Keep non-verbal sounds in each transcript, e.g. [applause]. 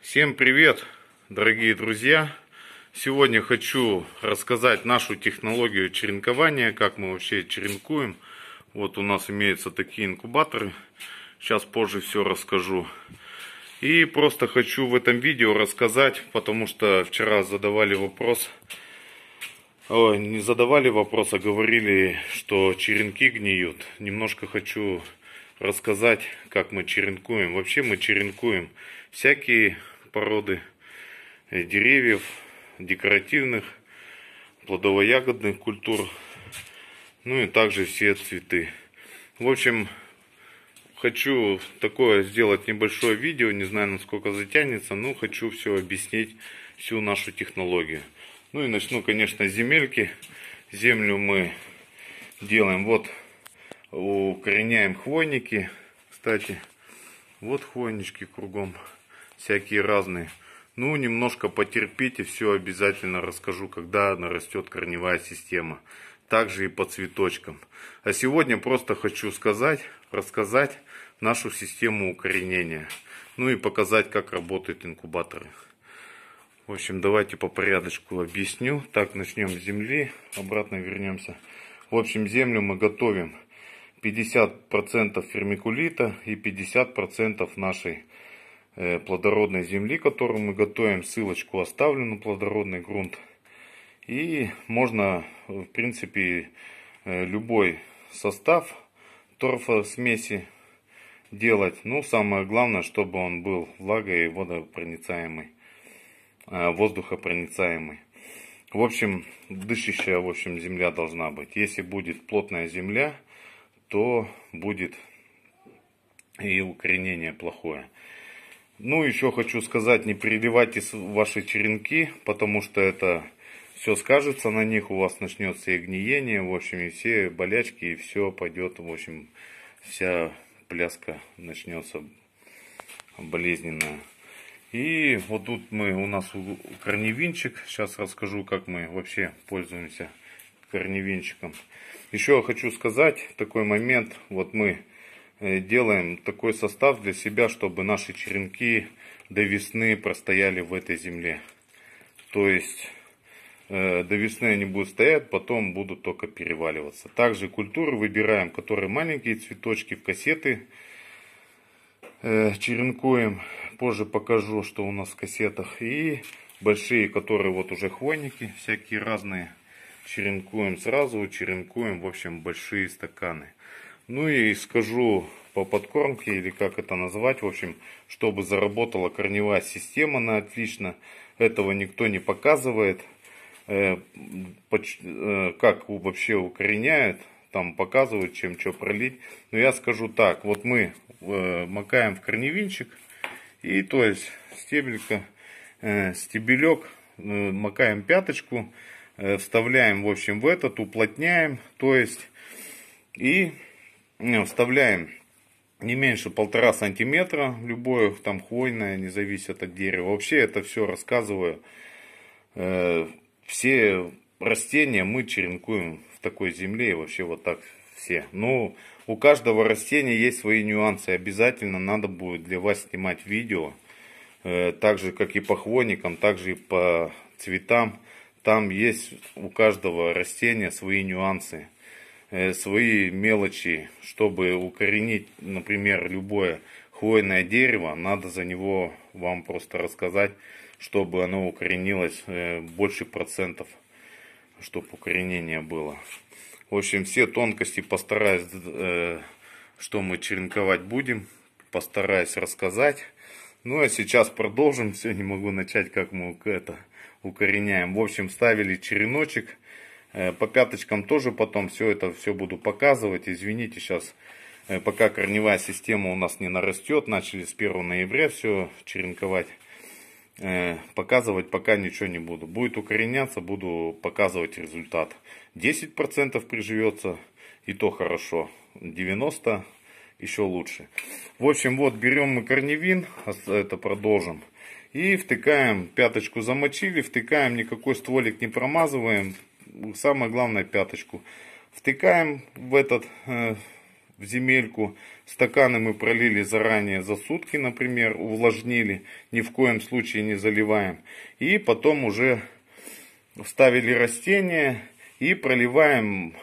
Всем привет, дорогие друзья! Сегодня хочу рассказать нашу технологию черенкования, как мы вообще черенкуем. Вот у нас имеются такие инкубаторы. Сейчас позже все расскажу. И просто хочу в этом видео рассказать, потому что вчера задавали вопрос, Ой, не задавали вопрос, а говорили, что черенки гниют. Немножко хочу рассказать, как мы черенкуем. Вообще мы черенкуем всякие породы деревьев, декоративных, плодово-ягодных культур, ну и также все цветы. В общем, хочу такое сделать небольшое видео, не знаю, насколько затянется, но хочу все объяснить, всю нашу технологию. Ну и начну, конечно, с земельки. Землю мы делаем, вот укореняем хвойники, кстати, вот хвойнички кругом всякие разные. Ну, немножко потерпите, все обязательно расскажу, когда нарастет корневая система. Также и по цветочкам. А сегодня просто хочу сказать, рассказать нашу систему укоренения. Ну и показать, как работают инкубаторы. В общем, давайте по порядочку объясню. Так, начнем с земли, обратно вернемся. В общем, землю мы готовим 50% фермикулита и 50% нашей Э, плодородной земли, которую мы готовим. Ссылочку оставлю на плодородный грунт. И можно, в принципе, э, любой состав торфа смеси делать. Ну, самое главное, чтобы он был влага и водопроницаемый, э, воздухопроницаемый. В общем, дышащая, в общем, земля должна быть. Если будет плотная земля, то будет и укоренение плохое. Ну, еще хочу сказать, не переливайте ваши черенки, потому что это все скажется на них, у вас начнется и гниение, в общем, и все болячки, и все пойдет, в общем, вся пляска начнется болезненная. И вот тут мы, у нас корневинчик, сейчас расскажу, как мы вообще пользуемся корневинчиком. Еще хочу сказать такой момент, вот мы Э, делаем такой состав для себя, чтобы наши черенки до весны простояли в этой земле. То есть э, до весны они будут стоять, потом будут только переваливаться. Также культуры выбираем, которые маленькие цветочки в кассеты э, черенкуем. Позже покажу, что у нас в кассетах. И большие, которые вот уже хвойники всякие разные. Черенкуем сразу, черенкуем, в общем, большие стаканы. Ну и скажу по подкормке, или как это назвать, в общем, чтобы заработала корневая система, она отлично. Этого никто не показывает. Э, э, как вообще укореняет, там показывают, чем что пролить. Но я скажу так, вот мы э, макаем в корневинчик, и то есть стебелька, стебелек, макаем пяточку, вставляем, в общем, в этот, уплотняем, то есть, и вставляем не меньше полтора сантиметра, любое там хвойное, не зависит от дерева. Вообще это все рассказываю. Э, все растения мы черенкуем в такой земле и вообще вот так все. Ну у каждого растения есть свои нюансы. Обязательно надо будет для вас снимать видео. Э, так же, как и по хвойникам, так же и по цветам. Там есть у каждого растения свои нюансы. Э, свои мелочи, чтобы укоренить, например, любое хвойное дерево, надо за него вам просто рассказать, чтобы оно укоренилось э, больше процентов, чтобы укоренение было. В общем, все тонкости постараюсь, э, что мы черенковать будем, постараюсь рассказать. Ну а сейчас продолжим, [laughs] все не могу начать, как мы это укореняем. В общем, ставили череночек Э, по пяточкам тоже потом все это все буду показывать. Извините, сейчас э, пока корневая система у нас не нарастет. Начали с 1 ноября все черенковать. Э, показывать пока ничего не буду. Будет укореняться, буду показывать результат. 10% приживется, и то хорошо. 90% еще лучше. В общем, вот берем мы корневин, а это продолжим. И втыкаем, пяточку замочили, втыкаем, никакой стволик не промазываем самое главное пяточку. Втыкаем в этот э, в земельку. Стаканы мы пролили заранее за сутки, например, увлажнили. Ни в коем случае не заливаем. И потом уже вставили растение и проливаем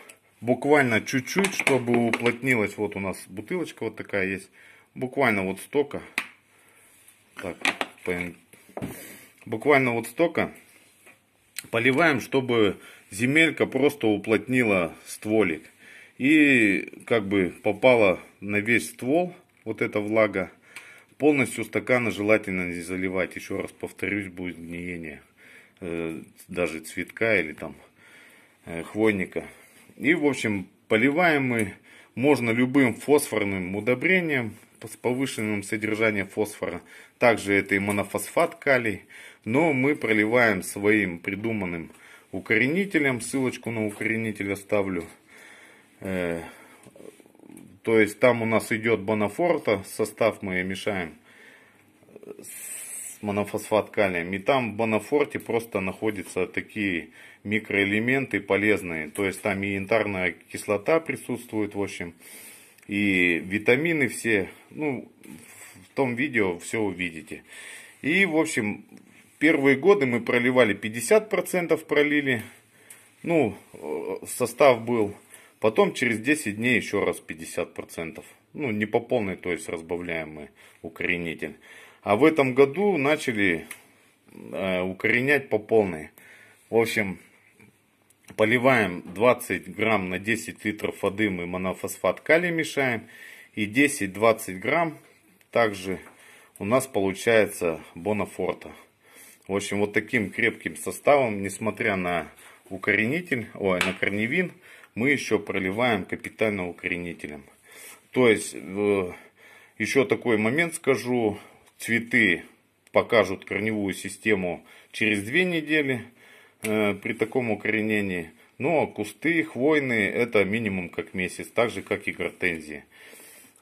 буквально чуть-чуть, чтобы уплотнилось. Вот у нас бутылочка вот такая есть. Буквально вот столько. Так, буквально вот столько. Поливаем, чтобы земелька просто уплотнила стволик. И как бы попала на весь ствол вот эта влага. Полностью стакана желательно не заливать. Еще раз повторюсь, будет гниение э, даже цветка или там э, хвойника. И в общем поливаем мы можно любым фосфорным удобрением с повышенным содержанием фосфора. Также это и монофосфат калий. Но мы проливаем своим придуманным укоренителем. Ссылочку на укоренитель оставлю. Э, то есть там у нас идет Бонафорта, состав мы мешаем с монофосфат калием. И там в Бонафорте просто находятся такие микроэлементы полезные. То есть там и янтарная кислота присутствует, в общем, и витамины все. Ну, в том видео все увидите. И, в общем, первые годы мы проливали 50% пролили. Ну, э, состав был. Потом через 10 дней еще раз 50%. Ну, не по полной, то есть разбавляем мы укоренитель. А в этом году начали э, укоренять по полной. В общем, поливаем 20 грамм на 10 литров воды мы монофосфат калия мешаем. И 10-20 грамм также у нас получается Бонафорта. В общем, вот таким крепким составом, несмотря на укоренитель, ой, на корневин, мы еще проливаем капитально укоренителем. То есть, э, еще такой момент скажу, цветы покажут корневую систему через две недели э, при таком укоренении. Но ну, а кусты хвойные это минимум как месяц, так же как и гортензии.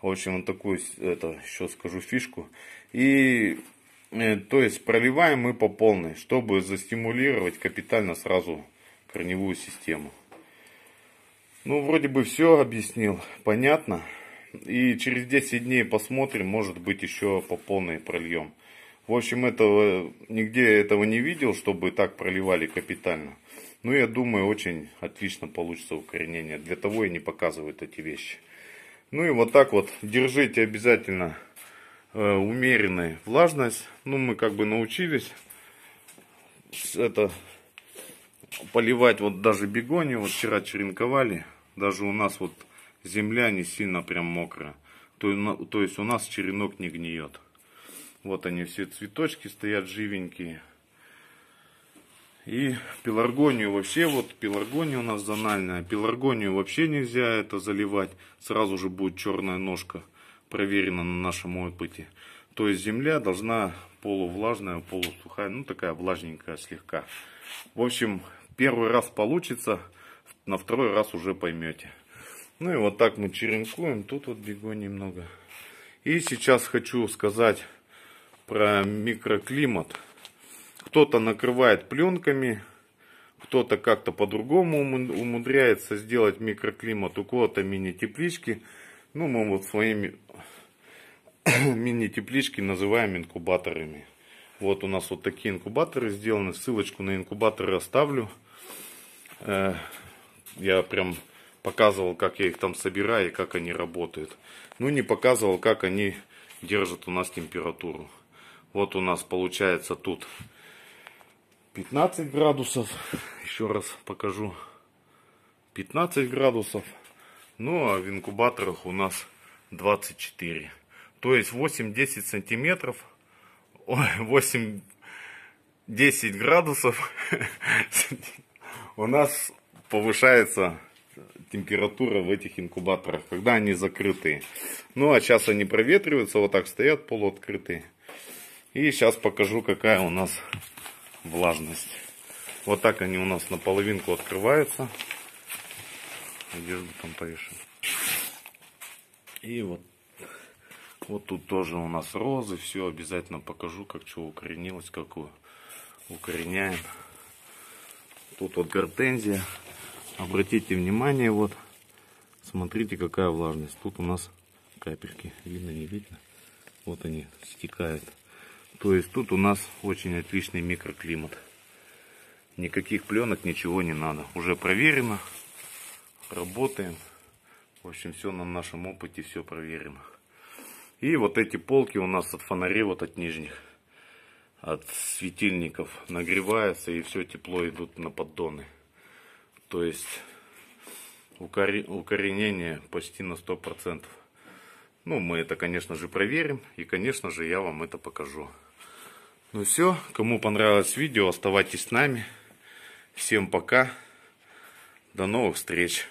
В общем, вот такую это, еще скажу фишку. И Э, то есть проливаем мы по полной, чтобы застимулировать капитально сразу корневую систему. Ну, вроде бы все объяснил, понятно. И через 10 дней посмотрим, может быть еще по полной прольем. В общем, этого, э, нигде этого не видел, чтобы так проливали капитально. Ну, я думаю, очень отлично получится укоренение. Для того и не показывают эти вещи. Ну и вот так вот держите обязательно Э, умеренной влажность. Ну, мы как бы научились это поливать вот даже бегонию. Вот вчера черенковали. Даже у нас вот земля не сильно прям мокрая. То, то есть у нас черенок не гниет. Вот они все цветочки стоят живенькие. И пеларгонию вообще, вот пеларгония у нас зональная. Пеларгонию вообще нельзя это заливать. Сразу же будет черная ножка проверено на нашем опыте. То есть земля должна полувлажная, полусухая, ну такая влажненькая слегка. В общем, первый раз получится, на второй раз уже поймете. Ну и вот так мы черенкуем, тут вот бегон немного. И сейчас хочу сказать про микроклимат. Кто-то накрывает пленками, кто-то как-то по-другому умудряется сделать микроклимат, у кого-то мини-теплички. Ну, мы вот своими [coughs] мини-теплички называем инкубаторами. Вот у нас вот такие инкубаторы сделаны. Ссылочку на инкубаторы оставлю. Э, я прям показывал, как я их там собираю и как они работают. Ну, не показывал, как они держат у нас температуру. Вот у нас получается тут 15 градусов. Еще раз покажу. 15 градусов. Ну, а в инкубаторах у нас 24 то есть 8-10 сантиметров, 8-10 градусов [laughs] у нас повышается температура в этих инкубаторах, когда они закрытые. Ну а сейчас они проветриваются, вот так стоят полуоткрытые. И сейчас покажу, какая у нас влажность. Вот так они у нас наполовинку открываются. Одежду там повешу. И вот вот тут тоже у нас розы. Все обязательно покажу, как что укоренилось, как укореняем. Тут вот гортензия. Обратите внимание, вот смотрите, какая влажность. Тут у нас капельки. Видно, не видно? Вот они стекают. То есть тут у нас очень отличный микроклимат. Никаких пленок, ничего не надо. Уже проверено. Работаем. В общем, все на нашем опыте, все проверено. И вот эти полки у нас от фонарей, вот от нижних, от светильников нагревается и все тепло идут на поддоны. То есть укоренение почти на 100%. Ну, мы это, конечно же, проверим. И, конечно же, я вам это покажу. Ну все, кому понравилось видео, оставайтесь с нами. Всем пока. До новых встреч.